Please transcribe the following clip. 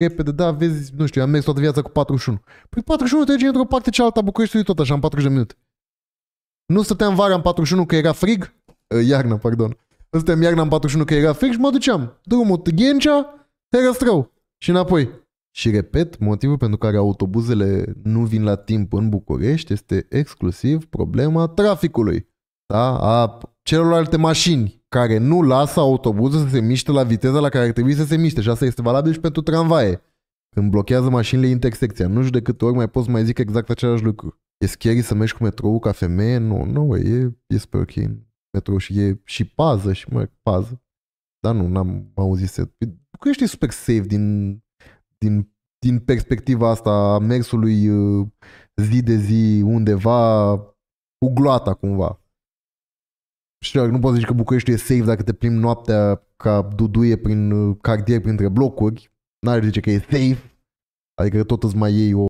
repede, da, vezi, nu știu, am mers toată viața cu 41. Păi 41 trece într-o parte cealaltă a Bucureștiului tot așa, în 40 de minute. Nu stăteam vara în 41 că era frig, eh, iarna, pardon. Nu stăteam iarna în 41 că era frig și mă duceam. Drumul Ghencea, Herăstrău și înapoi. Și repet, motivul pentru care autobuzele nu vin la timp în București este exclusiv problema traficului, da? a celorlalte mașini care nu lasă autobuzul să se miște la viteza la care ar trebui să se miște și asta este valabil și pentru tramvaie. Când blochează mașinile intersecția, nu știu de câte ori mai poți mai zic exact același lucru. E scary să mergi cu metrou ca femeie? Nu, nu, e, e super ok. Metrou și e și pază și mă, pază. Dar nu, n-am auzit să... București păi, e super safe din, din, din perspectiva asta a mersului uh, zi de zi undeva cu gloata cumva știu, nu poți zici că Bucureștiul e safe dacă te plimbi noaptea ca duduie prin uh, cartier, printre blocuri. N-ar zice că e safe, adică tot îți mai iei o